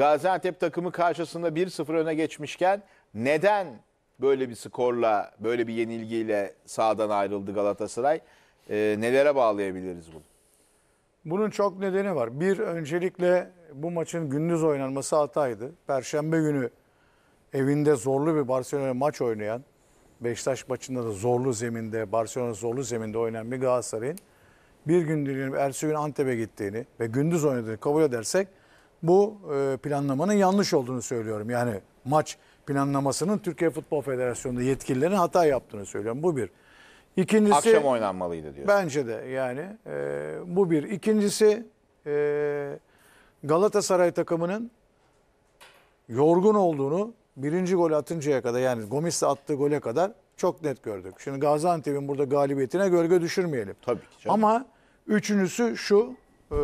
Gaziantep takımı karşısında 1-0 öne geçmişken neden böyle bir skorla, böyle bir yenilgiyle sahadan ayrıldı Galatasaray? E, nelere bağlayabiliriz bunu? Bunun çok nedeni var. Bir, öncelikle bu maçın gündüz oynanması hataydı. Perşembe günü evinde zorlu bir Barcelona maç oynayan, Beşiktaş maçında da zorlu zeminde, Barcelona zorlu zeminde oynayan bir Galatasaray'ın bir gün dilim ertesi gün Antep'e gittiğini ve gündüz oynadığını kabul edersek bu e, planlamanın yanlış olduğunu söylüyorum. Yani maç planlamasının Türkiye Futbol Federasyonu'nda yetkililerin hata yaptığını söylüyorum. Bu bir. İkincisi akşam oynanmalıydı diyor. Bence de yani e, bu bir. İkincisi e, Galatasaray takımının yorgun olduğunu birinci gol atıncaya kadar yani Gomis'le attığı gole kadar çok net gördük. Şimdi Gaziantep'in burada galibiyetine gölge düşürmeyelim. Tabii ki. Canım. Ama üçüncüsü şu e,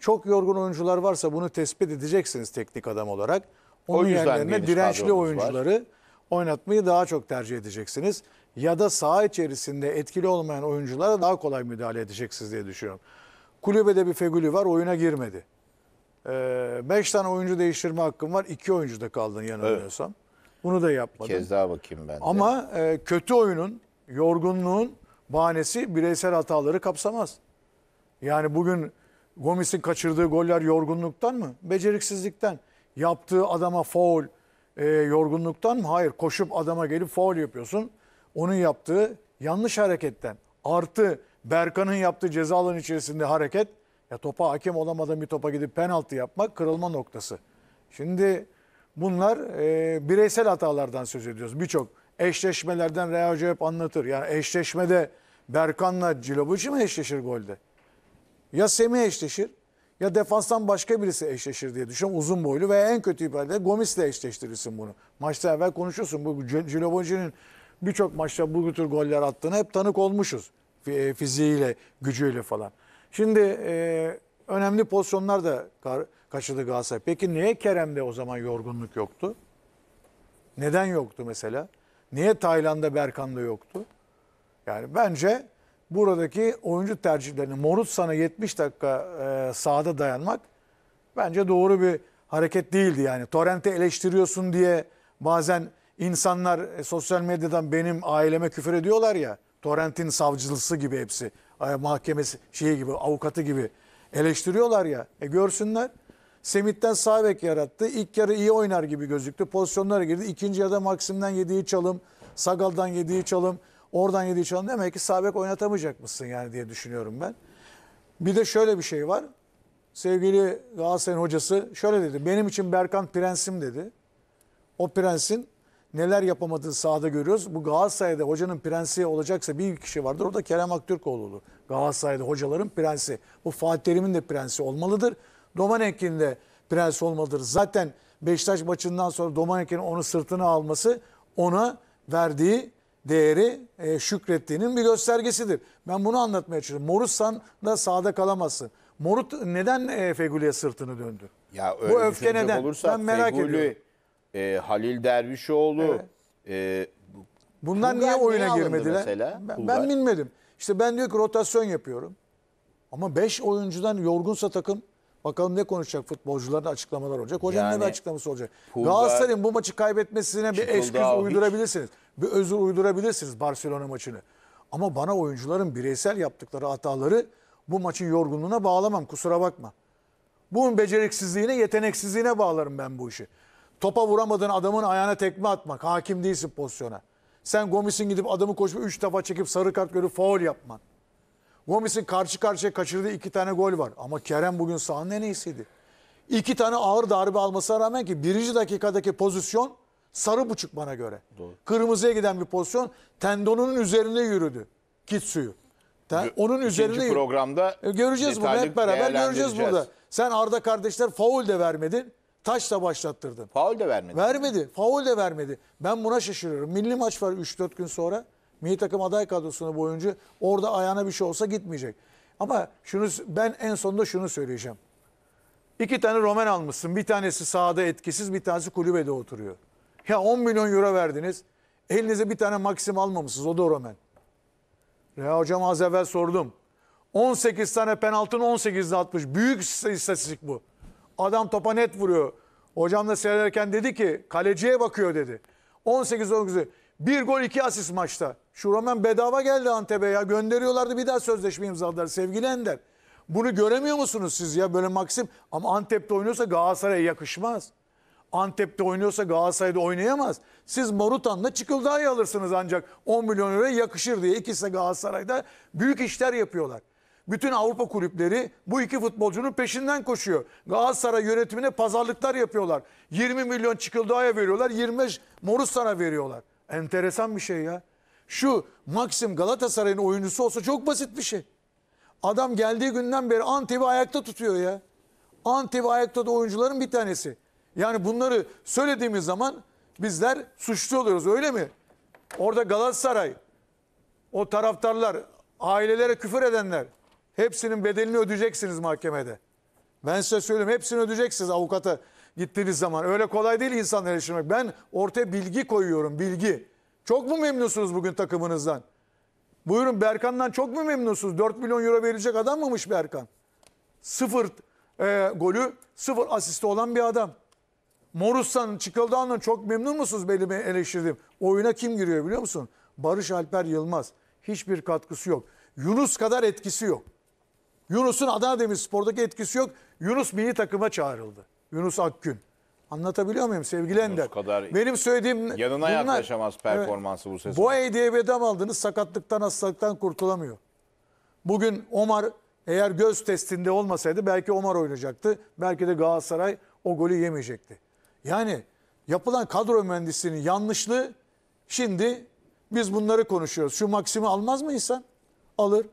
çok yorgun oyuncular varsa bunu tespit edeceksiniz teknik adam olarak. Onun o yüzden yerlerine dirençli oyuncuları var. oynatmayı daha çok tercih edeceksiniz. Ya da saha içerisinde etkili olmayan oyunculara daha kolay müdahale edeceksiniz diye düşünüyorum. Kulübede bir Fegülü var oyuna girmedi. 5 ee, beş tane oyuncu değiştirme hakkım var. 2 da kaldın yanılmıyorsam. Evet. Bunu da yapmadın. Bir kez daha bakayım ben de. Ama e, kötü oyunun, yorgunluğun bahanesi bireysel hataları kapsamaz. Yani bugün Gomis'in kaçırdığı goller yorgunluktan mı? Beceriksizlikten. Yaptığı adama foul e, yorgunluktan mı? Hayır. Koşup adama gelip foul yapıyorsun. Onun yaptığı yanlış hareketten. Artı Berkan'ın yaptığı ceza alanı içerisinde hareket. Ya topa hakem olamadan bir topa gidip penaltı yapmak kırılma noktası. Şimdi bunlar e, bireysel hatalardan söz ediyoruz. Birçok eşleşmelerden Rea Hoca anlatır. Yani eşleşmede Berkan'la Cilobucci mi eşleşir golde? Ya Semih eşleşir ya defanstan başka birisi eşleşir diye düşün. Uzun boylu veya en kötü ifadeyle Gomis'le eşleştirirsin bunu. Maçta evvel konuşuyorsun. Bu Ciloboci'nin birçok maçta bu tür goller attığını hep tanık olmuşuz. E, fiziğiyle, gücüyle falan. Şimdi e, önemli pozisyonlar da kaçırdı Galatasaray. Peki niye Kerem'de o zaman yorgunluk yoktu? Neden yoktu mesela? Niye Tayland'da Berkan'da yoktu? Yani bence buradaki oyuncu tercihlerini Morut sana 70 dakika e, sahada dayanmak bence doğru bir hareket değildi yani. Torrent'i eleştiriyorsun diye bazen insanlar e, sosyal medyadan benim aileme küfür ediyorlar ya. Torrent'in savcılısı gibi hepsi. E, mahkemesi şeyi gibi, avukatı gibi eleştiriyorlar ya. E görsünler. Semit'ten sağ bek yarattı. İlk yarı iyi oynar gibi gözüktü. Pozisyonlara girdi. İkinci yarıda Maksim'den yediği çalım, Sagal'dan yediği çalım. Oradan yediği çalım demek ki sabek oynatamayacak mısın yani diye düşünüyorum ben. Bir de şöyle bir şey var. Sevgili Galatasaray'ın hocası şöyle dedi. Benim için Berkan prensim dedi. O prensin neler yapamadığı sahada görüyoruz. Bu Galatasaray'da hocanın prensi olacaksa bir kişi vardır. O da Kerem Aktürkoğlu olur. Galatasaray'da hocaların prensi. Bu Fatih Terim'in de prensi olmalıdır. Domanenk'in de prensi olmalıdır. Zaten Beşiktaş maçından sonra Domanenk'in onu sırtına alması ona verdiği değeri e, şükrettiğinin bir göstergesidir. Ben bunu anlatmaya çalışıyorum. Morutsan da sağda kalamazsın. Morut neden e, Fegüli'ye sırtını döndü? Ya öyle Bu öfke neden? Olursa, ben merak Feguli, ediyorum. E, Halil Dervişoğlu. Evet. E, Bunlar niye oyuna girmediler? Mesela? Ben, ben bilmedim. İşte ben diyor ki rotasyon yapıyorum. Ama 5 oyuncudan yorgunsa takım Bakalım ne konuşacak futbolcuların açıklamalar olacak. Hocanın yani, ne açıklaması olacak? Pulga, Galatasaray'ın bu maçı kaybetmesine bir excuse uydurabilirsiniz. Hiç. Bir özür uydurabilirsiniz Barcelona maçını. Ama bana oyuncuların bireysel yaptıkları hataları bu maçın yorgunluğuna bağlamam kusura bakma. Bunun beceriksizliğine, yeteneksizliğine bağlarım ben bu işi. Topa vuramadığın adamın ayağına tekme atmak, hakim değilsin pozisyona. Sen Gomis'in gidip adamı koşup 3 defa çekip sarı kart görüp faul yapman. Gomis'in karşı karşıya kaçırdığı iki tane gol var. Ama Kerem bugün sahanın en iyisiydi. İki tane ağır darbe almasına rağmen ki birinci dakikadaki pozisyon sarı buçuk bana göre. Doğru. Kırmızıya giden bir pozisyon tendonunun üzerinde yürüdü. Kit suyu. Ten, onun İkinci üzerinde programda e, göreceğiz bunu hep beraber göreceğiz burada. Sen Arda kardeşler faul de vermedin. Taş da başlattırdın. Faul de vermedi. Vermedi. Faul de vermedi. Ben buna şaşırıyorum. Milli maç var 3-4 gün sonra. Milli takım aday kadrosunu bu oyuncu orada ayağına bir şey olsa gitmeyecek. Ama şunu ben en sonunda şunu söyleyeceğim. İki tane Roman almışsın. Bir tanesi sahada etkisiz, bir tanesi kulübede oturuyor. Ya 10 milyon euro verdiniz. Elinize bir tane maksim almamışsınız. O da Roman. Ya hocam az evvel sordum. 18 tane penaltının 18'de atmış. Büyük istatistik bu. Adam topa net vuruyor. Hocam da seyrederken dedi ki kaleciye bakıyor dedi. 18 19 bir gol iki asist maçta. Şu Roman bedava geldi Antep'e ya. Gönderiyorlardı bir daha sözleşme imzaladılar sevgili Ender. Bunu göremiyor musunuz siz ya böyle maksim? Ama Antep'te oynuyorsa Galatasaray'a yakışmaz. Antep'te oynuyorsa Galatasaray'da oynayamaz. Siz Morutan'la Çıkıldağ'ı alırsınız ancak 10 milyon lira yakışır diye. İkisi de Galatasaray'da büyük işler yapıyorlar. Bütün Avrupa kulüpleri bu iki futbolcunun peşinden koşuyor. Galatasaray yönetimine pazarlıklar yapıyorlar. 20 milyon Çıkıldağ'a veriyorlar, 25 Morutan'a veriyorlar. Enteresan bir şey ya. Şu Maxim Galatasaray'ın oyuncusu olsa çok basit bir şey. Adam geldiği günden beri Antep'i ayakta tutuyor ya. Antep'i ayakta da oyuncuların bir tanesi. Yani bunları söylediğimiz zaman bizler suçlu oluyoruz öyle mi? Orada Galatasaray, o taraftarlar, ailelere küfür edenler hepsinin bedelini ödeyeceksiniz mahkemede. Ben size söyleyeyim hepsini ödeyeceksiniz avukata gittiğiniz zaman. Öyle kolay değil insanları eleştirmek. Ben ortaya bilgi koyuyorum, bilgi. Çok mu memnunsunuz bugün takımınızdan? Buyurun Berkan'dan çok mu memnunsunuz? 4 milyon euro verecek adam mıymış Berkan? Sıfır e, golü, sıfır asisti olan bir adam. Morussan, Çıkıldan'dan çok memnun musunuz benim eleştirdiğim? Oyuna kim giriyor biliyor musun? Barış Alper Yılmaz. Hiçbir katkısı yok. Yunus kadar etkisi yok. Yunus'un Adana Demirspor'daki etkisi yok. Yunus milli takıma çağrıldı. Yunus Akgün. Anlatabiliyor muyum sevgili Ender? kadar Benim söylediğim yanına bunlar, yaklaşamaz performansı bu sezon. Boğa'yı diye bedam aldınız sakatlıktan hastalıktan kurtulamıyor. Bugün Omar eğer göz testinde olmasaydı belki Omar oynayacaktı. Belki de Galatasaray o golü yemeyecekti. Yani yapılan kadro mühendisliğinin yanlışlığı şimdi biz bunları konuşuyoruz. Şu Maksim'i almaz mı insan? Alır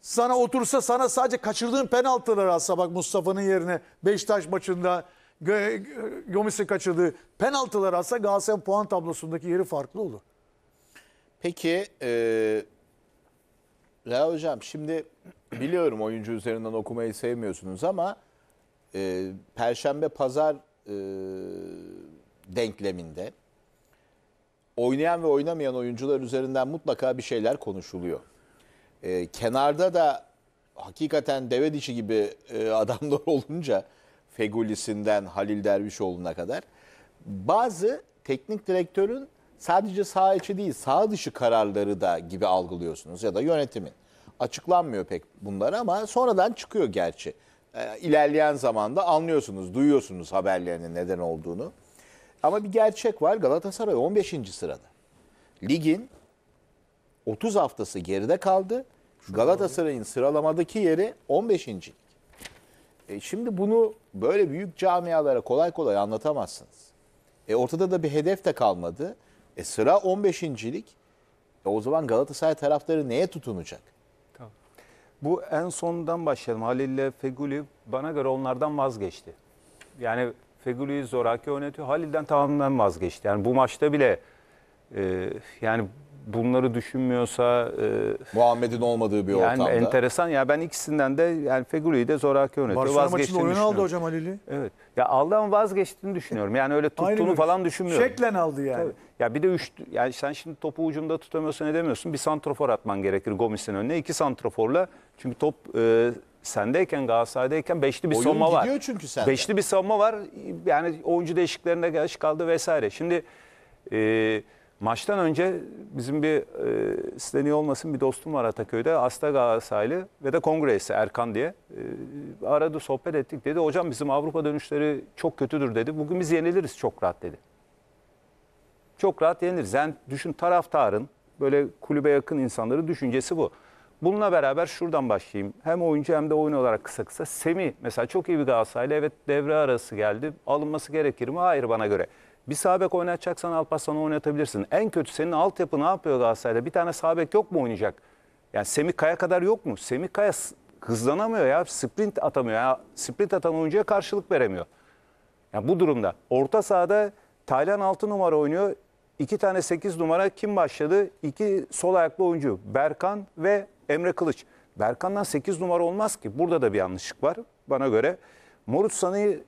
sana otursa sana sadece kaçırdığın penaltıları alsa bak Mustafa'nın yerine Beşiktaş maçında Gomis'in kaçırdığı penaltıları alsa Galatasaray'ın puan tablosundaki yeri farklı olur. Peki e, Reha Hocam şimdi biliyorum oyuncu üzerinden okumayı sevmiyorsunuz ama e, Perşembe Pazar e, denkleminde oynayan ve oynamayan oyuncular üzerinden mutlaka bir şeyler konuşuluyor. E, kenarda da hakikaten deve dişi gibi e, adamlar olunca Fegulisinden Halil Dervişoğlu'na kadar bazı teknik direktörün sadece sağ içi değil sağ dışı kararları da gibi algılıyorsunuz ya da yönetimin. Açıklanmıyor pek bunlar ama sonradan çıkıyor gerçi. E, ilerleyen zamanda anlıyorsunuz, duyuyorsunuz haberlerinin neden olduğunu. Ama bir gerçek var Galatasaray 15. sırada. Ligin 30 haftası geride kaldı. Galatasaray'ın sıralamadaki yeri 15. E şimdi bunu böyle büyük camialara kolay kolay anlatamazsınız. E ortada da bir hedef de kalmadı. E sıra 15. E o zaman Galatasaray taraftarı neye tutunacak? Bu en sondan başlayalım. Halil ile Feguli bana göre onlardan vazgeçti. Yani Feguli'yi zoraki yönetiyor. Halil'den tamamen vazgeçti. Yani bu maçta bile e, yani bunları düşünmüyorsa e, Muhammed'in olmadığı bir yani ortamda. enteresan ya ben ikisinden de yani Fegüli'yi de zoraki yönetiyor. Barcelona maçında Vazgeçtiğini oyunu aldı hocam Halil'i. Evet. Ya Allah'ın vazgeçtiğini düşünüyorum. Yani öyle tuttuğunu Aynı görüş. falan düşünmüyorum. Şeklen aldı yani. Tabii. Ya bir de üç, yani sen şimdi topu ucunda tutamıyorsun edemiyorsun. Bir santrofor atman gerekir Gomis'in önüne. iki santroforla çünkü top e, sendeyken Galatasaray'dayken beşli bir Oyun savunma var. gidiyor çünkü sende. Beşli bir savunma var. Yani oyuncu değişikliklerine geç kaldı vesaire. Şimdi e, Maçtan önce bizim bir e, isteniyor olmasın bir dostum var Ataköy'de. Asta Galatasaraylı ve de kongresi Erkan diye. E, aradı sohbet ettik dedi. Hocam bizim Avrupa dönüşleri çok kötüdür dedi. Bugün biz yeniliriz çok rahat dedi. Çok rahat yeniliriz. Yani düşün taraftarın böyle kulübe yakın insanları düşüncesi bu. Bununla beraber şuradan başlayayım. Hem oyuncu hem de oyun olarak kısa kısa. Semi mesela çok iyi bir Galatasaraylı. Evet devre arası geldi. Alınması gerekir mi? Hayır bana göre. Bir sabek oynatacaksan Alparslan'ı oynatabilirsin. En kötü senin altyapı ne yapıyor Galatasaray'da? Bir tane sabek yok mu oynayacak? Yani Semih Kaya kadar yok mu? Semih Kaya hızlanamıyor ya. Sprint atamıyor. ya, sprint atan oyuncuya karşılık veremiyor. Yani bu durumda. Orta sahada Taylan 6 numara oynuyor. İki tane 8 numara kim başladı? İki sol ayaklı oyuncu. Berkan ve Emre Kılıç. Berkan'dan 8 numara olmaz ki. Burada da bir yanlışlık var bana göre. Morut Sanı'yı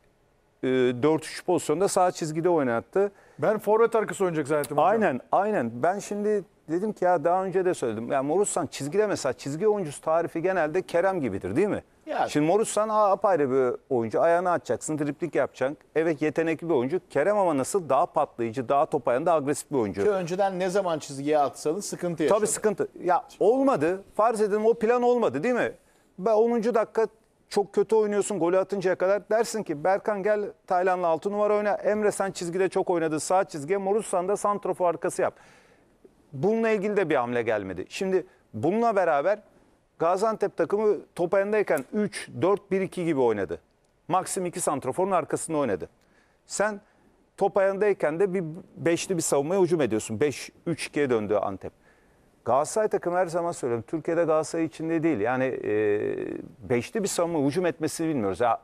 4-3 e, pozisyonda sağ çizgide oynattı. Ben forvet arkası oynayacak zaten. Hocam. Aynen aynen. Ben şimdi dedim ki ya daha önce de söyledim. Ya Morussan çizgide mesela çizgi oyuncusu tarifi genelde Kerem gibidir değil mi? Yani. Şimdi Morussan apayrı bir oyuncu. Ayağını atacaksın, driplik yapacaksın. Evet yetenekli bir oyuncu. Kerem ama nasıl daha patlayıcı, daha top ayağında agresif bir oyuncu. Ki önceden ne zaman çizgiye atsanız sıkıntı yaşadı. Tabii sıkıntı. Ya olmadı. Farz edelim o plan olmadı değil mi? Ben 10. dakika çok kötü oynuyorsun golü atıncaya kadar dersin ki Berkan gel Taylan'la 6 numara oyna. Emre sen çizgide çok oynadı sağ çizgiye. Morussan da santrofo arkası yap. Bununla ilgili de bir hamle gelmedi. Şimdi bununla beraber Gaziantep takımı top elindeyken 3-4-1-2 gibi oynadı. Maksim 2 santroforun arkasında oynadı. Sen top ayağındayken de bir beşli bir savunmaya hücum ediyorsun. 5-3-2'ye döndü Antep. Galatasaray takımı her zaman söylüyorum. Türkiye'de Galatasaray içinde değil. Yani e, beşli bir savunma hücum etmesini bilmiyoruz. Ya,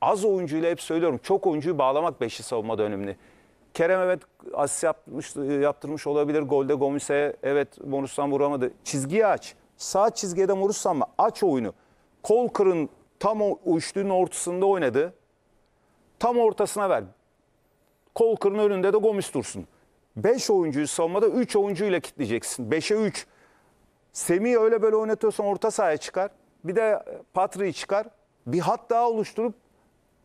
az oyuncuyla hep söylüyorum. Çok oyuncuyu bağlamak beşli savunmada önemli. Kerem evet asist yapmış, yaptırmış olabilir. Golde Gomis'e evet Morus'tan vuramadı. Çizgiyi aç. Sağ çizgiye de Morus'tan mı? Aç oyunu. Kol kırın tam o üçlünün ortasında oynadı. Tam ortasına ver. Kol kırın önünde de Gomis dursun. 5 oyuncuyu savunmada 3 oyuncuyla kitleyeceksin. 5'e 3. Semih'i öyle böyle oynatıyorsan orta sahaya çıkar. Bir de Patri'yi çıkar. Bir hat daha oluşturup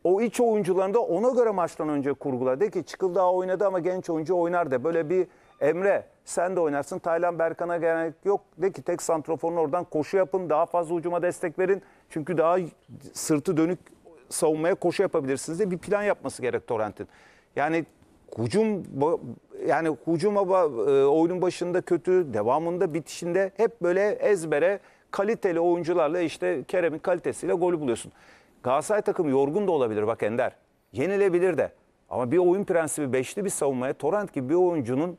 o iç oyuncularını da ona göre maçtan önce kurgula. De ki Çıkıl daha oynadı ama genç oyuncu oynar de. Böyle bir Emre sen de oynarsın. Taylan Berkan'a gerek yok. De ki tek santroforunu oradan koşu yapın. Daha fazla ucuma destek verin. Çünkü daha sırtı dönük savunmaya koşu yapabilirsiniz diye bir plan yapması gerek Torrent'in. Yani Hucum yani hucuma e, oyunun başında kötü, devamında bitişinde hep böyle ezbere kaliteli oyuncularla işte Kerem'in kalitesiyle golü buluyorsun. Galatasaray takımı yorgun da olabilir bak Ender. Yenilebilir de. Ama bir oyun prensibi beşli bir savunmaya Torrent gibi bir oyuncunun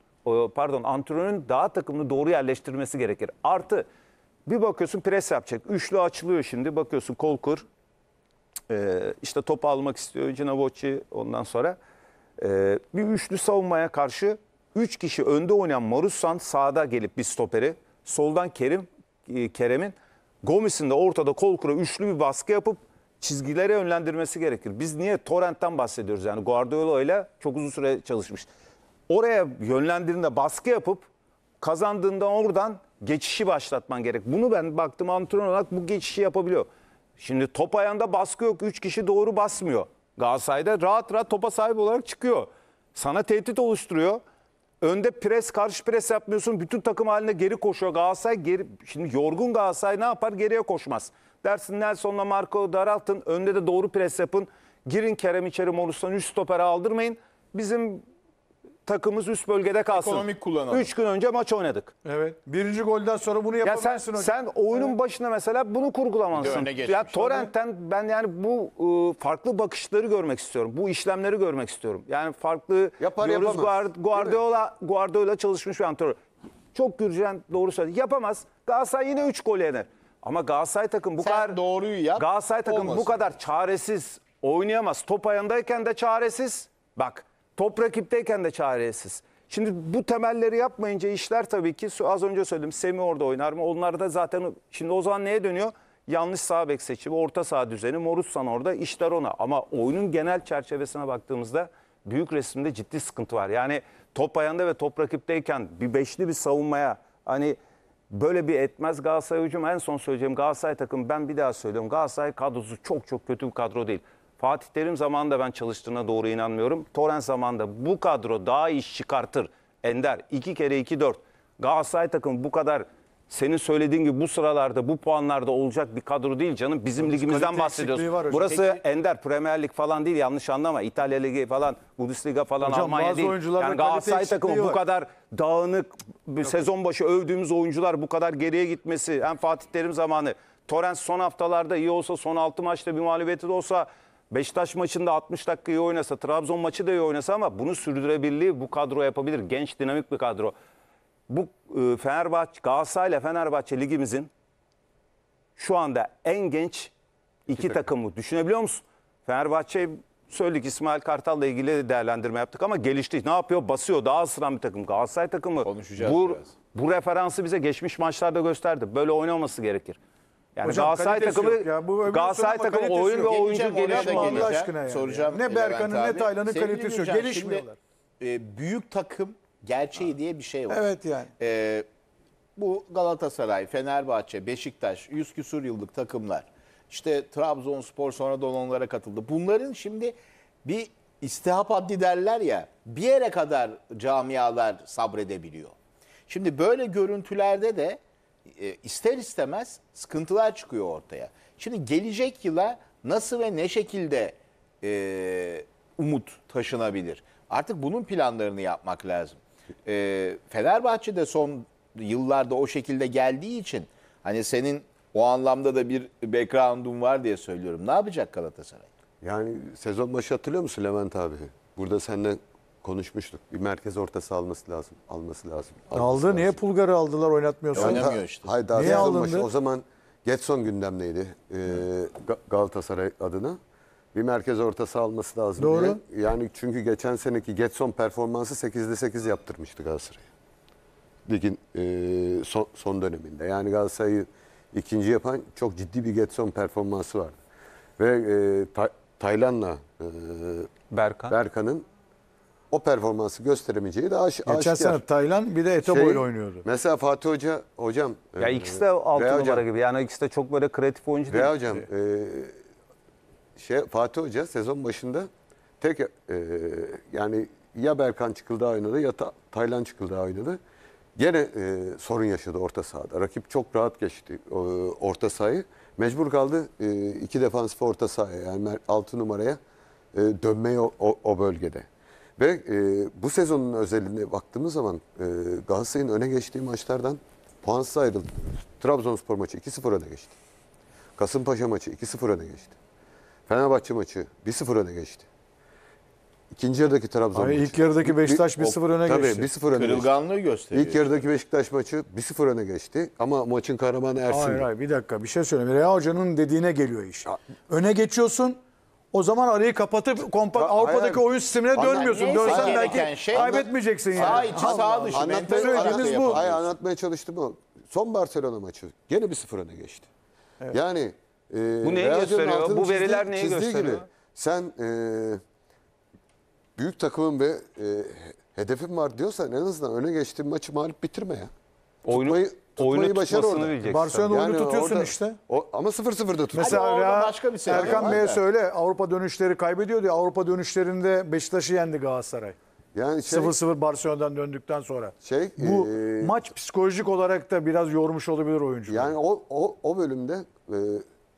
pardon antrenörün daha takımını doğru yerleştirmesi gerekir. Artı bir bakıyorsun pres yapacak. Üçlü açılıyor şimdi. Bakıyorsun Kolkur e, işte topu almak istiyor Cinavoci ondan sonra. Ee, bir üçlü savunmaya karşı 3 kişi önde oynayan Marussan sağda gelip bir stoperi. Soldan Kerim e, Kerem'in Gomis'in de ortada kol kura üçlü bir baskı yapıp çizgilere yönlendirmesi gerekir. Biz niye Torrent'ten bahsediyoruz yani Guardiola ile çok uzun süre çalışmış. Oraya yönlendirdiğinde baskı yapıp kazandığında oradan geçişi başlatman gerek. Bunu ben baktım antrenör olarak bu geçişi yapabiliyor. Şimdi top ayağında baskı yok. Üç kişi doğru basmıyor. Galatasaray'da rahat rahat topa sahip olarak çıkıyor. Sana tehdit oluşturuyor. Önde pres, karşı pres yapmıyorsun. Bütün takım haline geri koşuyor. Galatasaray geri, şimdi yorgun Galatasaray ne yapar? Geriye koşmaz. Dersin Nelson'la Marco daraltın. Önde de doğru pres yapın. Girin Kerem içeri Morus'tan 3 stopere aldırmayın. Bizim takımımız üst bölgede kalsın. Ekonomik kullanalım. 3 gün önce maç oynadık. Evet. Birinci golden sonra bunu Ya sen sen oyunun başına mesela bunu Bir kurgulamansın. öne geçmiş. Ya Torrent'ten ben yani bu e, farklı bakışları görmek istiyorum. Bu işlemleri görmek istiyorum. Yani farklı Yapar, diyoruz yapamaz. Guard- Guardiola Guardiola çalışmış bir antrenör. Çok Gürcan doğru söyledi. Yapamaz. Galatasaray yine 3 gol yener. Ama Galatasaray takım bu Sen kadar doğruyu yap, Galatasaray takım bu kadar çaresiz oynayamaz. Top ayağındayken de çaresiz. Bak Top rakipteyken de çaresiz. Şimdi bu temelleri yapmayınca işler tabii ki az önce söyledim Semi orada oynar mı? Onlar da zaten şimdi o zaman neye dönüyor? Yanlış sağ bek seçimi, orta saha düzeni, Morutsan orada, işler ona. Ama oyunun genel çerçevesine baktığımızda büyük resimde ciddi sıkıntı var. Yani top ayağında ve top rakipteyken bir beşli bir savunmaya hani böyle bir etmez Galatasaray hücum. En son söyleyeceğim Galatasaray takım ben bir daha söylüyorum. Galatasaray kadrosu çok çok kötü bir kadro değil. Fatih Terim zamanında ben çalıştığına doğru inanmıyorum. Torren zamanında bu kadro daha iş çıkartır. Ender 2 kere 2 4. Galatasaray takım bu kadar senin söylediğin gibi bu sıralarda bu puanlarda olacak bir kadro değil canım. Bizim Biz ligimizden bahsediyoruz. Burası Peki. Ender Premier Lig falan değil yanlış anlama. İtalya Ligi falan, Bundesliga falan hocam, Almanya değil. Yani Galatasaray takımı bu kadar dağınık Yok. sezon başı övdüğümüz oyuncular bu kadar geriye gitmesi. Hem Fatih Terim zamanı Torrens son haftalarda iyi olsa son 6 maçta bir mağlubiyeti de olsa Beşiktaş maçında 60 dakika iyi oynasa, Trabzon maçı da iyi oynasa ama bunu sürdürebildiği bu kadro yapabilir. Genç, dinamik bir kadro. Bu e, Fenerbahçe, Galatasaray ile Fenerbahçe ligimizin şu anda en genç iki, iki takımı. Düşünebiliyor musun? Fenerbahçe söyledik İsmail Kartal'la ilgili de değerlendirme yaptık ama gelişti. Ne yapıyor? Basıyor. Daha ısıran bir takım. Galatasaray takımı. Konuşacağız bu, biraz. bu referansı bize geçmiş maçlarda gösterdi. Böyle oynaması gerekir. Yani Hocam, Galatasaray takımı ya. Bu Galatasaray takımı oyun ve oyuncu gelişimi aşkına ya. Soracağım ne Berkan'ın ne Taylan'ın kalitesi yok. Gelişmiyorlar. Şimdi, e, büyük takım gerçeği ha. diye bir şey var. Evet yani. E, bu Galatasaray, Fenerbahçe, Beşiktaş, yüz küsur yıllık takımlar. İşte Trabzonspor sonra da onlara katıldı. Bunların şimdi bir istihap adli derler ya bir yere kadar camialar sabredebiliyor. Şimdi böyle görüntülerde de e, ister istemez sıkıntılar çıkıyor ortaya. Şimdi gelecek yıla nasıl ve ne şekilde e, umut taşınabilir? Artık bunun planlarını yapmak lazım. E, Fenerbahçe de son yıllarda o şekilde geldiği için hani senin o anlamda da bir background'un var diye söylüyorum. Ne yapacak Galatasaray? Yani sezon başı hatırlıyor musun Levent abi? Burada seninle konuşmuştuk. Bir merkez ortası alması lazım. Alması lazım. Alması Aldı. Lazım. Niye Pulgar'ı aldılar oynatmıyorsun? Oynamıyor işte. Hayır daha Niye alındı? O zaman Getson gündemdeydi e, Galatasaray adına. Bir merkez ortası alması lazım Doğru. diye. Yani çünkü geçen seneki Getson performansı 8'de 8 yaptırmıştı Galatasaray'a. Ligin e, son, son döneminde. Yani Galatasaray'ı ikinci yapan çok ciddi bir Getson performansı vardı. Ve e, Taylan'la e, Berkan. Berkan'ın o performansı gösteremeyeceği de aş, Geçen aşikar. sene Taylan bir de Etebo ile şey, oynuyordu. Mesela Fatih Hoca, hocam. Ya e, ikisi de altı numara hocam, gibi. Yani ikisi de çok böyle kreatif oyuncu Rea değil. hocam, e, şey, Fatih Hoca sezon başında tek e, yani ya Berkan çıkıldı oynadı ya ta, Taylan çıkıldı oynadı. Gene e, sorun yaşadı orta sahada. Rakip çok rahat geçti e, orta sahayı. Mecbur kaldı e, iki defansif orta sahaya yani 6 numaraya e, dönmeye o, o, o bölgede. Ve e, bu sezonun özelliğine baktığımız zaman e, Galatasaray'ın öne geçtiği maçlardan puansız ayrıldı. Trabzonspor maçı 2-0 öne geçti. Kasımpaşa maçı 2-0 öne geçti. Fenerbahçe maçı 1-0 öne geçti. İkinci yarıdaki Trabzon Hayır, maçı. İlk yarıdaki Beşiktaş 1-0 öne tabii, geçti. Tabii 1-0 öne Kırılganlığı geçti. gösteriyor. İlk yarıdaki Beşiktaş maçı 1-0 öne geçti ama maçın kahramanı Ersin. Hayır hayır bir dakika bir şey söyleyeyim. Rea Hoca'nın dediğine geliyor iş. Öne geçiyorsun o zaman arayı kapatıp kompakt Ba- Avrupa'daki hayır. oyun sistemine dönmüyorsun. neyse. Dönsen belki şey- kaybetmeksin yani. Sağ içi sağ dışı. Anlatmaya, mental bu. hayır, anlatmaya çalıştım ama son Barcelona maçı gene bir sıfır öne geçti. Yani e, neyi Real gösteriyor? altını Bu veriler neyi gösteriyor? sen e, büyük takımın ve e, hedefin var diyorsan en azından öne geçtiğin maçı mağlup bitirme ya. Oyunu- Tutmayı, oyunu başarı tutmasını orada. bileceksin. Barcelona oyunu tutuyorsun orada- işte. O, ama 0-0'da tutuyor. Mesela Hadi orada başka bir sene şey Erkan Bey'e söyle Avrupa dönüşleri kaybediyor diye Avrupa dönüşlerinde Beşiktaş'ı yendi Galatasaray. yani şey, 0-0 Barcelona'dan döndükten sonra. Şey, Bu e, maç psikolojik olarak da biraz yormuş olabilir oyuncu. Yani o, o, o bölümde e,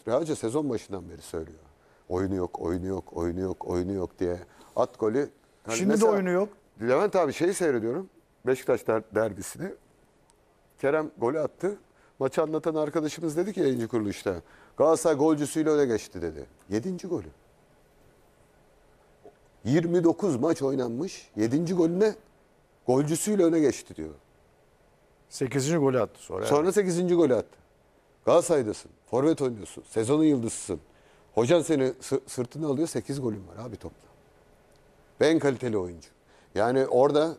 Real sezon başından beri söylüyor. Oyunu yok, oyunu yok, oyunu yok, oyunu yok diye. At golü. Hani Şimdi de oyunu yok. Levent abi şeyi seyrediyorum. Beşiktaş der- derbisini. Kerem golü attı. Maçı anlatan arkadaşımız dedi ki yayıncı kuruluşta. Galatasaray golcüsüyle öne geçti dedi. Yedinci golü. 29 maç oynanmış. Yedinci golüne golcüsüyle öne geçti diyor. 8. golü attı sonra. Sonra 8. golü attı. Galatasaray'dasın. Forvet oynuyorsun. Sezonun yıldızısın. Hocan seni sı- sırtına alıyor. 8 golün var abi topla. Ben kaliteli oyuncu. Yani orada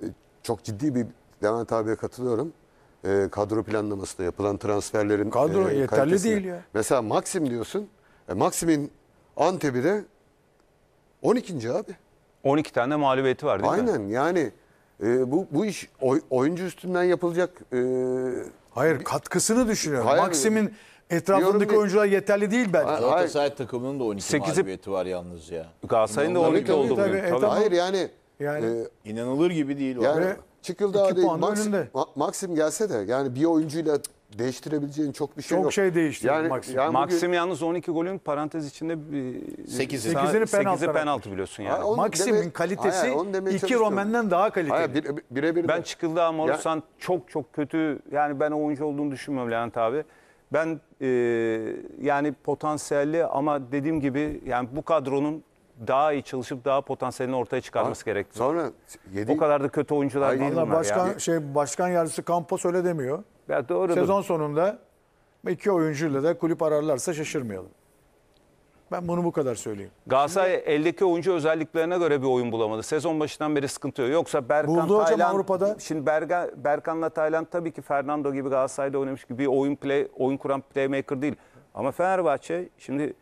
eee, çok ciddi bir Levent abiye katılıyorum. E, kadro planlamasında yapılan transferlerin Kadro e, yeterli kalitesine. değil ya. Mesela Maxim diyorsun. E, Maxim'in Antep'i de 12. abi. 12 tane mağlubiyeti var değil mi? Aynen yani e, bu bu iş oy- oyuncu üstünden yapılacak e, Hayır katkısını düşünüyorum. Hayır. Maxim'in etrafındaki oyuncular yeterli değil bence. Hayır, Galatasaray takımının da 12 Sekizi- mağlubiyeti var yalnız ya. Galatasaray'ın da 12 tabii, oldu bugün. Tabii. hayır yani Yani e, İnanılır gibi değil. o. yani Ve- Çıkıldağ daha değil. puan Maxim, Maxim gelse de yani bir oyuncuyla değiştirebileceğin çok bir şey Çok yok. şey değişti Maxim. bugün- Maxim yalnız 12 golün parantez içinde bir- Sekizi. Sa- Sekizini penaltı penaltı, biliyorsun yani. Hayır, Maxim'in demeye- kalitesi Hayır, iki Romen'den daha kaliteli. Hayır, bire- birebir Ben de. Çıkıldağ Morusan çok çok kötü yani ben oyuncu olduğunu düşünmüyorum Levent abi. Ben e, yani potansiyelli ama dediğim gibi yani bu kadronun daha iyi çalışıp daha potansiyelini ortaya çıkarması gerekli. Sonra yedi... O kadar da kötü oyuncular Ay, değil bunlar başkan, yani. Şey, başkan yardımcısı Campos öyle demiyor. Ya doğrudur. Sezon sonunda iki oyuncuyla da kulüp ararlarsa şaşırmayalım. Ben bunu bu kadar söyleyeyim. Galatasaray Şimdi, eldeki oyuncu özelliklerine göre bir oyun bulamadı. Sezon başından beri sıkıntı yok. Yoksa Berkan buldu Tayland, hocam Avrupa'da. Şimdi Berga, Berkan'la Tayland tabii ki Fernando gibi Galatasaray'da oynamış gibi bir oyun play oyun kuran playmaker değil. Ama Fenerbahçe şimdi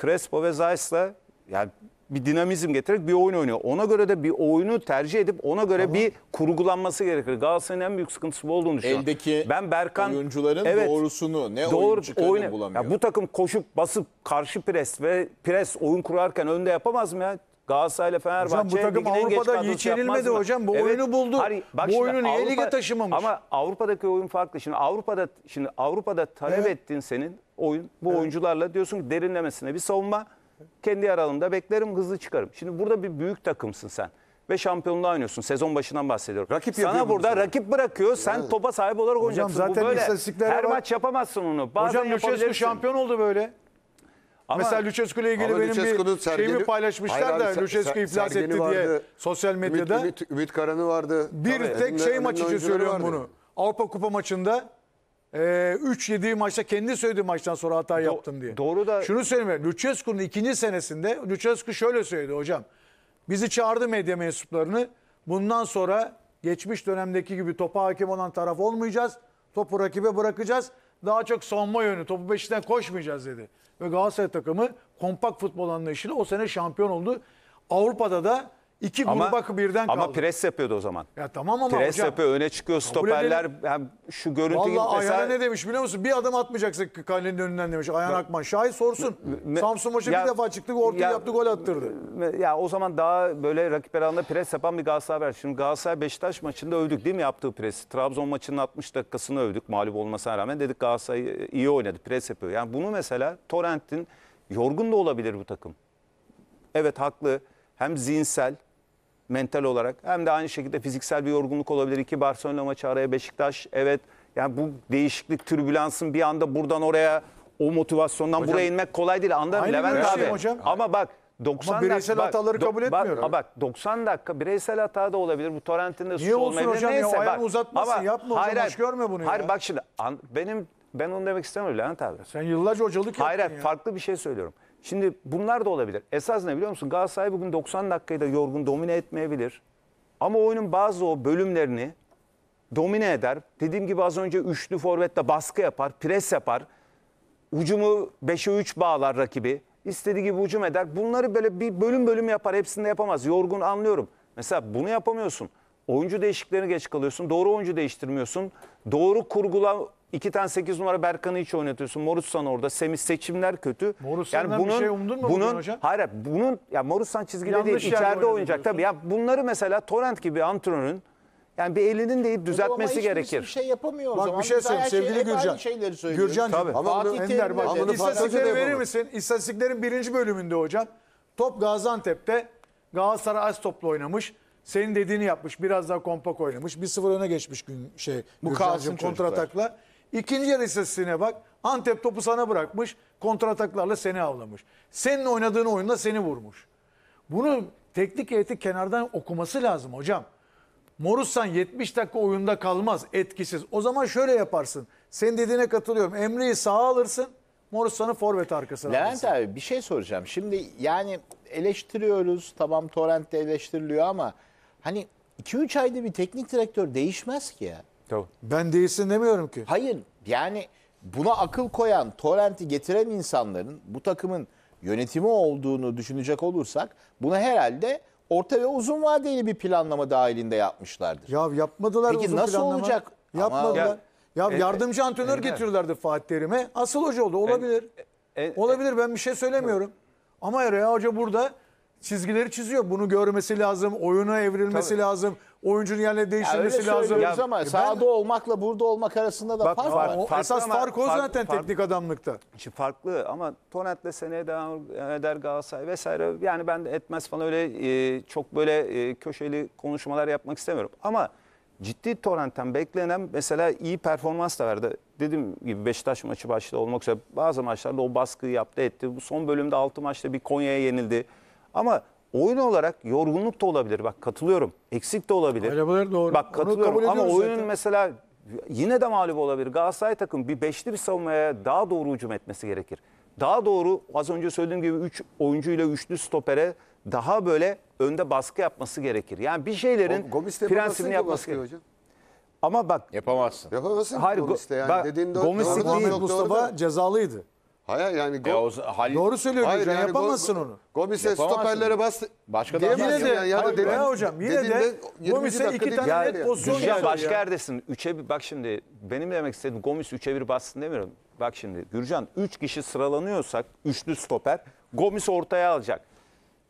Crespo ve Zayt'la yani bir dinamizm getirerek bir oyun oynuyor. Ona göre de bir oyunu tercih edip ona göre Aha. bir kurgulanması gerekir. Galatasaray'ın en büyük sıkıntısı bu olduğunu düşünüyorum. Eldeki ben Berkan oyuncuların evet, doğrusunu ne doğru, oyun çıkarını oyunu, bulamıyor. Ya bu takım koşup basıp karşı pres ve pres oyun kurarken önde yapamaz mı ya? Galatasaray ile Fenerbahçe hocam, bu takım Avrupa'da hiç yenilmedi hocam. Bu evet. oyunu buldu. Hayır, bak bu oyunu niye lige taşımamış? Ama Avrupa'daki oyun farklı. Şimdi Avrupa'da şimdi Avrupa'da talep evet. ettin senin oyun bu evet. oyuncularla diyorsun ki derinlemesine bir savunma kendi aralığımda beklerim hızlı çıkarım. Şimdi burada bir büyük takımsın sen ve şampiyonluğa oynuyorsun. Sezon başından bahsediyorum. Rakip Sana burada sana. rakip bırakıyor. Sen topa sahip olarak oynayacaksın. zaten Bu böyle. Her bak. maç yapamazsın onu. Bazen Hocam Lucescu şampiyon oldu böyle. Ama Mesela Lucescu ile ilgili benim bir şeyimi paylaşmışlar da ser- iflas sergili etti diye sosyal medyada. Ümit, Ümit Karan'ı vardı. Bir Tabii. tek şey maç için söylüyorum vardı. bunu. Avrupa Kupa maçında e, 3 7 maçta kendi söylediği maçtan sonra hata yaptım diye. Doğru da Şunu söyleyeyim. Lucescu'nun ikinci senesinde Lucescu şöyle söyledi hocam. Bizi çağırdı medya mensuplarını. Bundan sonra geçmiş dönemdeki gibi topa hakim olan taraf olmayacağız. Topu rakibe bırakacağız. Daha çok savunma yönü, topu beşinden koşmayacağız dedi. Ve Galatasaray takımı kompakt futbol anlayışıyla o sene şampiyon oldu. Avrupa'da da İki Ama- gruba birden kaldı. Ama pres yapıyordu o zaman. Ya tamam ama Pres hocam. yapıyor, öne çıkıyor stoperler. Hem şu görüntü gibi Valla mesela- ayağına ne demiş biliyor musun? Bir adım atmayacaksın kalenin önünden demiş. Ayhan Akman. Şahit sorsun. Me- Samsun maçı Ya- bir defa çıktık ortaya Ya- yaptı gol attırdı. Ya o zaman daha böyle rakip alanında pres yapan bir Galatasaray var. Şimdi Galatasaray Beşiktaş maçında övdük değil mi yaptığı presi? Trabzon maçının 60 dakikasını övdük mağlup olmasına rağmen. Dedik Galatasaray iyi oynadı, pres yapıyor. Yani bunu mesela Torrent'in yorgun da olabilir bu takım. Evet haklı. Hem zihinsel mental olarak hem de aynı şekilde fiziksel bir yorgunluk olabilir. İki Barcelona maçı araya Beşiktaş evet yani bu değişiklik türbülansın bir anda buradan oraya o motivasyondan hocam, buraya inmek kolay değil. Anda Aynen Levent abi. Şey hocam. Ama bak 90 Ama bireysel dakika, hataları kabul etmiyorum. Bak, bak 90 dakika bireysel hata da olabilir. Bu Torrent'in de suçu Niye olsun hocam Neyse, ya, o uzatmasın ama, yapma hayır, hocam hiç görme bunu hayır, ya. bak şimdi an, benim ben onu demek istemiyorum Levent abi. Sen yıllarca hocalık hayır, yaptın hayır, ya. farklı bir şey söylüyorum. Şimdi bunlar da olabilir. Esas ne biliyor musun? Galatasaray bugün 90 dakikayı da yorgun domine etmeyebilir. Ama oyunun bazı o bölümlerini domine eder. Dediğim gibi az önce üçlü forvetle baskı yapar, pres yapar. Ucumu 5'e 3 bağlar rakibi. İstediği gibi hücum eder. Bunları böyle bir bölüm bölüm yapar. Hepsini de yapamaz. Yorgun anlıyorum. Mesela bunu yapamıyorsun. Oyuncu değişikliklerini geç kalıyorsun. Doğru oyuncu değiştirmiyorsun. Doğru kurgula iki tane 8 numara Berkan'ı hiç oynatıyorsun. Morutsan orada. Semih seçimler kötü. Morutsan'dan yani bunun, bir şey umdun mu bunun, hocam? Hayır bunun ya Morutsan çizgide değil içeride oynayacak tabii. Ya bunları mesela Torrent gibi antrenörün yani bir elinin deyip düzeltmesi gerekir. Bir şey yapamıyor o Bak, zaman. bir şey söyleyeyim şey sevgili şey, Gürcan. şeyleri Gürcan Tabii. Ama bunu, Ender, bak, bunu istatistikleri verir misin? İstatistiklerin birinci bölümünde hocam. Top Gaziantep'te Galatasaray az topla oynamış. Senin dediğini yapmış. Biraz daha kompak oynamış. bir 0 öne geçmiş gün şey. Bu kalsın kontratakla. İkinci yarı istatistiğine bak. Antep topu sana bırakmış. Kontrataklarla seni avlamış. Senin oynadığın oyunda seni vurmuş. Bunu teknik heyeti kenardan okuması lazım hocam. Morussan 70 dakika oyunda kalmaz etkisiz. O zaman şöyle yaparsın. Sen dediğine katılıyorum. Emre'yi sağ alırsın. Morussan'ı forvet arkasına Levent abi bir şey soracağım. Şimdi yani eleştiriyoruz. Tamam Torrent'te eleştiriliyor ama Hani 2-3 ayda bir teknik direktör değişmez ki ya. Tabii. Ben değilsin demiyorum ki. Hayır yani buna akıl koyan, Torrent'i getiren insanların bu takımın yönetimi olduğunu düşünecek olursak buna herhalde orta ve uzun vadeli bir planlama dahilinde yapmışlardır. Ya yapmadılar Peki uzun nasıl planlama. olacak? Yapmadılar. Ama... Ya, ya e, yardımcı antrenör e, e, getiriyorlardı Fatih Terim'e. Asıl hoca oldu. Olabilir. En, en, Olabilir ben bir şey söylemiyorum. Ama Eray Hoca burada çizgileri çiziyor. Bunu görmesi lazım, oyuna evrilmesi Tabii. lazım, oyuncunun yerine değiştirmesi öyle lazım. Ya, ama ben, sahada olmakla burada olmak arasında da bak, fark var. O, farklı esas ama, fark o zaten fark, teknik adamlıkta. Şimdi farklı ama Tonet'le seneye devam eder Galatasaray vesaire. Yani ben de etmez falan öyle e, çok böyle e, köşeli konuşmalar yapmak istemiyorum. Ama ciddi Torrent'ten beklenen mesela iyi performans da verdi. Dediğim gibi Beşiktaş maçı başta olmak üzere bazı maçlarda o baskıyı yaptı etti. Bu son bölümde 6 maçta bir Konya'ya yenildi. Ama oyun olarak yorgunluk da olabilir. Bak katılıyorum. Eksik de olabilir. Galibaları doğru. Bak katılıyorum ama oyun zaten. mesela yine de mağlup olabilir. Galatasaray takım bir beşli bir savunmaya daha doğru hücum etmesi gerekir. Daha doğru az önce söylediğim gibi 3 ile üçlü stopere daha böyle önde baskı yapması gerekir. Yani bir şeylerin Gomis'te prensibini yapması gerekir. Hocam. Ama bak yapamazsın. Yapamazsın Hayır, Gomis'te yani. Bak, dediğin doğru. Gomis'lik değil Mustafa cezalıydı. Hayır yani e, go, E o z- Doğru söylüyor Hayır, yani yapamazsın Go- onu. Gomis'e stoperlere bas. Başka da Diyemez Yine de, ya da hayır, dedim- hocam yine de Gomis'e dakika iki tane dediğinde net pozisyon Düşen Gürcan başka ya. yerdesin. Üçe bir, bak şimdi benim demek istediğim Gomis 3'e 1 bassın demiyorum. Bak şimdi Gürcan 3 kişi sıralanıyorsak üçlü stoper Gomis ortaya alacak.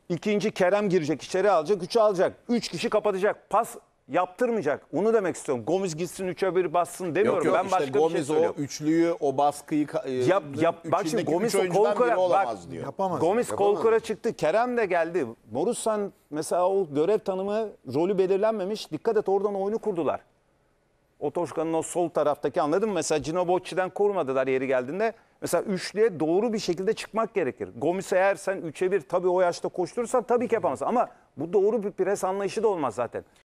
İkinci Kerem girecek içeri alacak 3'ü alacak. 3 kişi kapatacak. Pas yaptırmayacak. Onu demek istiyorum. Gomez gitsin 3'e 1 bassın demiyorum. Yok, yok, ben işte başka Gomez bir şey söylüyorum. o üçlüyü, o baskıyı e, yap, yap, bak şimdi Gomez Kolkara bak, diyor. Yapamaz, Gomez Kolkara çıktı. Kerem de geldi. Morussan mesela o görev tanımı rolü belirlenmemiş. Dikkat et oradan oyunu kurdular. O Toşkan'ın o sol taraftaki anladın mı? Mesela Cino Bocci'den korumadılar yeri geldiğinde. Mesela üçlüye doğru bir şekilde çıkmak gerekir. Gomis eğer sen 3'e 1 tabii o yaşta koşturursan tabii ki yapamazsın. Ama bu doğru bir pres anlayışı da olmaz zaten.